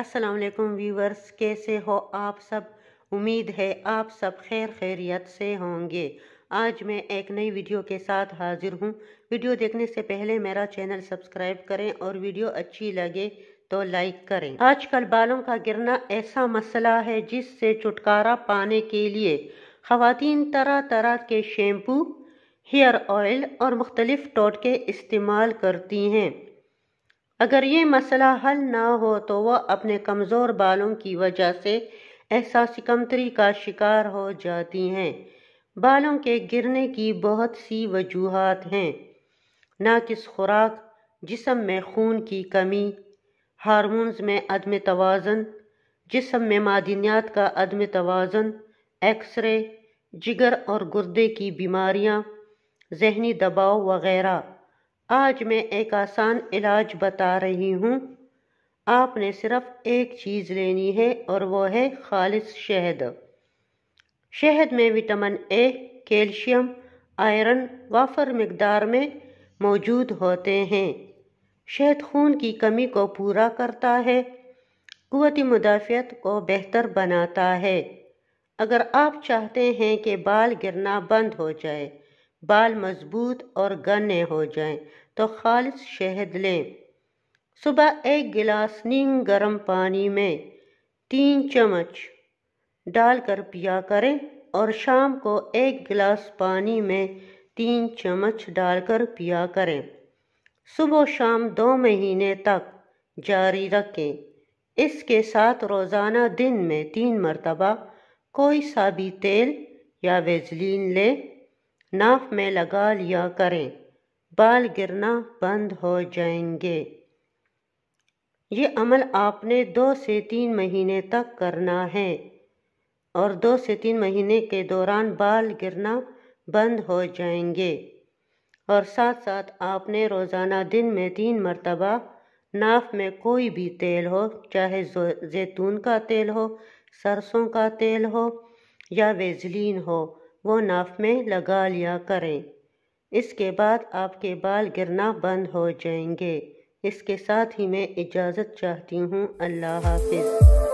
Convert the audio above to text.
अस्सलाम वालेकुम व्यूवर्स कैसे हो आप सब उम्मीद है आप सब खैर खैरियत से होंगे आज मैं एक नई वीडियो के साथ हाजिर हूँ वीडियो देखने से पहले मेरा चैनल सब्सक्राइब करें और वीडियो अच्छी लगे तो लाइक करें आजकल बालों का गिरना ऐसा मसला है जिससे छुटकारा पाने के लिए खातन तरह तरह के शैम्पू हेयर ऑयल और मुख्तलिफ़ टोटके इस्तेमाल करती हैं अगर ये मसला हल ना हो तो वह अपने कमज़ोर बालों की वजह से एहसास कमतरी का शिकार हो जाती हैं बालों के गिरने की बहुत सी वजूहत हैं नाकिस खुराक जिसम में खून की कमी हारमोन्स में अदम तोज़न जिसम में मादनियात का अदम तोज़न एक्सरे जिगर और गुर्दे की बीमारियाँ जहनी दबाव वगैरह आज मैं एक आसान इलाज बता रही हूँ आपने सिर्फ एक चीज़ लेनी है और वो है खालिस शहद शहद में विटामिन ए कैल्शियम आयरन वाफर मकदार में मौजूद होते हैं शहद खून की कमी को पूरा करता है कुवती मुदाफ़त को बेहतर बनाता है अगर आप चाहते हैं कि बाल गिरना बंद हो जाए बाल मजबूत और गने हो जाएं तो खालिश शहद लें सुबह एक गिलास नीम गर्म पानी में तीन चम्मच डालकर पिया करें और शाम को एक गिलास पानी में तीन चम्मच डालकर पिया करें सुबह शाम दो महीने तक जारी रखें इसके साथ रोज़ाना दिन में तीन मरतबा कोई सा भी तेल या वेजलिन लें नाफ में लगा लिया करें बाल गिरना बंद हो जाएंगे ये अमल आपने दो से तीन महीने तक करना है और दो से तीन महीने के दौरान बाल गिरना बंद हो जाएंगे और साथ साथ आपने रोज़ाना दिन में तीन मरतबा नाफ में कोई भी तेल हो चाहे जैतून का तेल हो सरसों का तेल हो या वेजलिन हो वो नाफ में लगा लिया करें इसके बाद आपके बाल गिरना बंद हो जाएंगे इसके साथ ही मैं इजाज़त चाहती हूँ अल्लाह हाफिज़